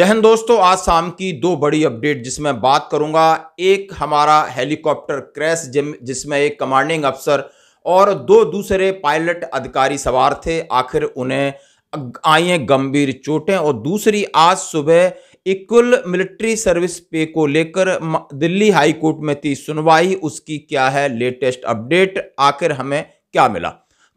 जय हिंद दोस्तों आज शाम की दो बड़ी अपडेट जिसमें बात करूंगा एक हमारा हेलीकॉप्टर क्रैश जिसमें एक कमांडिंग अफसर और दो दूसरे पायलट अधिकारी सवार थे आखिर उन्हें आई गंभीर चोटें और दूसरी आज सुबह इक्वल मिलिट्री सर्विस पे को लेकर दिल्ली हाई कोर्ट में थी सुनवाई उसकी क्या है लेटेस्ट अपडेट आखिर हमें क्या मिला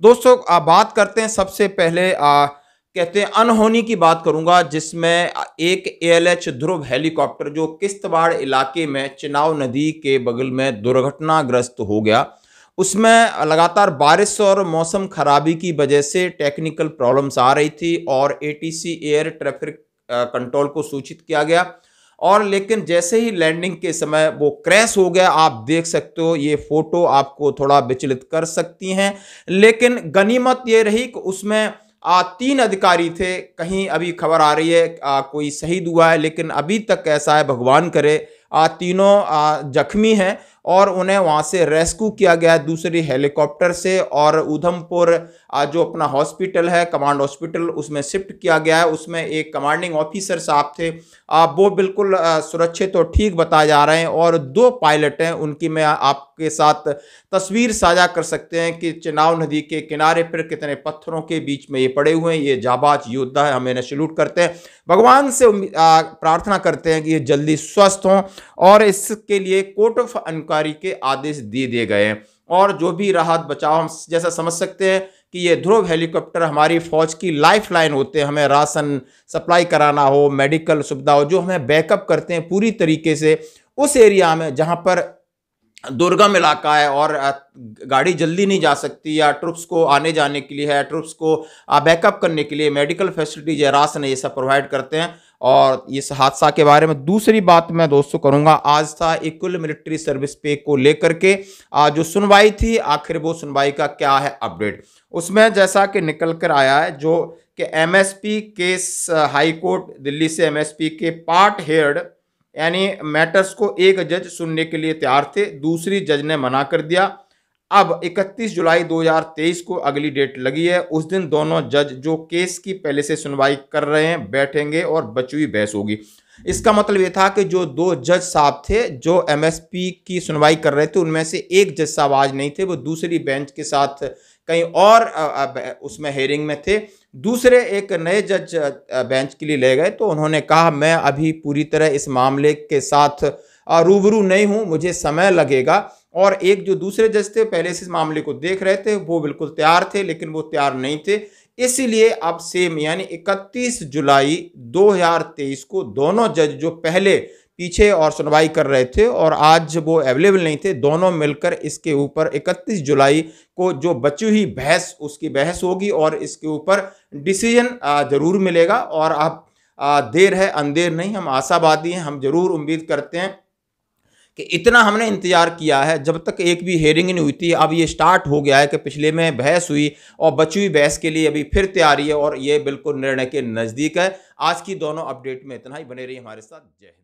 दोस्तों बात करते हैं सबसे पहले आ, कहते हैं अनहोनी की बात करूंगा जिसमें एक एएलएच ध्रुव हेलीकॉप्टर जो किश्तवाड़ इलाके में चिनाव नदी के बगल में दुर्घटनाग्रस्त हो गया उसमें लगातार बारिश और मौसम खराबी की वजह से टेक्निकल प्रॉब्लम्स आ रही थी और एटीसी एयर ट्रैफिक कंट्रोल को सूचित किया गया और लेकिन जैसे ही लैंडिंग के समय वो क्रैश हो गया आप देख सकते हो ये फोटो आपको थोड़ा विचलित कर सकती हैं लेकिन गनीमत ये रही कि उसमें आ, तीन अधिकारी थे कहीं अभी खबर आ रही है आ, कोई शहीद हुआ है लेकिन अभी तक ऐसा है भगवान करे तीनों जख्मी हैं और उन्हें वहाँ से रेस्क्यू किया गया है दूसरी हेलीकॉप्टर से और उधमपुर जो अपना हॉस्पिटल है कमांड हॉस्पिटल उसमें शिफ्ट किया गया है उसमें एक कमांडिंग ऑफिसर साहब थे आप वो बिल्कुल सुरक्षित और ठीक बताए जा रहे हैं और दो पायलट हैं उनकी मैं आपके साथ तस्वीर साझा कर सकते हैं कि चिनाव नदी के किनारे पर कितने पत्थरों के बीच में ये पड़े हुए हैं ये जाबाज योद्धा है हम इन्हें सल्यूट करते हैं भगवान से प्रार्थना करते हैं कि ये जल्दी स्वस्थ हों और इसके लिए कोर्ट ऑफ इंक्वायरी के आदेश दे दिए गए हैं और जो भी राहत बचाव हम जैसा समझ सकते हैं कि ये ध्रुव हेलीकॉप्टर हमारी फौज की लाइफ लाइन होते हैं हमें राशन सप्लाई कराना हो मेडिकल सुविधा हो जो हमें बैकअप करते हैं पूरी तरीके से उस एरिया में जहाँ पर दुर्गम इलाका है और गाड़ी जल्दी नहीं जा सकती या ट्रुप्स को आने जाने के लिए है ट्रुप्स को बैकअप करने के लिए मेडिकल फैसिलिटीज है राशन ये सब प्रोवाइड करते हैं और इस हादसा के बारे में दूसरी बात मैं दोस्तों करूंगा आज था इक्वल मिलिट्री सर्विस पे को लेकर के आज जो सुनवाई थी आखिर वो सुनवाई का क्या है अपडेट उसमें जैसा कि निकल कर आया है जो कि MSP case high court Delhi से एमएसपी के पार्ट हेड यानी मैटर्स को एक जज सुनने के लिए तैयार थे दूसरी जज ने मना कर दिया अब 31 जुलाई 2023 को अगली डेट लगी है उस दिन दोनों जज जो केस की पहले से सुनवाई कर रहे हैं बैठेंगे और बची हुई बहस होगी इसका मतलब ये था कि जो दो जज साहब थे जो एमएसपी की सुनवाई कर रहे थे उनमें से एक जज साहब आज नहीं थे वो दूसरी बेंच के साथ कहीं और उसमें हेयरिंग में थे दूसरे एक नए जज बेंच के लिए ले गए तो उन्होंने कहा मैं अभी पूरी तरह इस मामले के साथ रूबरू नहीं हूँ मुझे समय लगेगा और एक जो दूसरे जज थे पहले से इस मामले को देख रहे थे वो बिल्कुल तैयार थे लेकिन वो तैयार नहीं थे इसीलिए अब सेम यानी 31 जुलाई 2023 को दोनों जज जो पहले पीछे और सुनवाई कर रहे थे और आज वो अवेलेबल नहीं थे दोनों मिलकर इसके ऊपर 31 जुलाई को जो बची हुई बहस उसकी बहस होगी और इसके ऊपर डिसीजन ज़रूर मिलेगा और आप देर है अंधेर नहीं हम आशावादी हैं हम जरूर उम्मीद करते हैं कि इतना हमने इंतज़ार किया है जब तक एक भी हेयरिंग नहीं हुई थी अब ये स्टार्ट हो गया है कि पिछले में बहस हुई और बची हुई बहस के लिए अभी फिर तैयारी है और ये बिल्कुल निर्णय के नज़दीक है आज की दोनों अपडेट में इतना ही बने रही हमारे साथ जय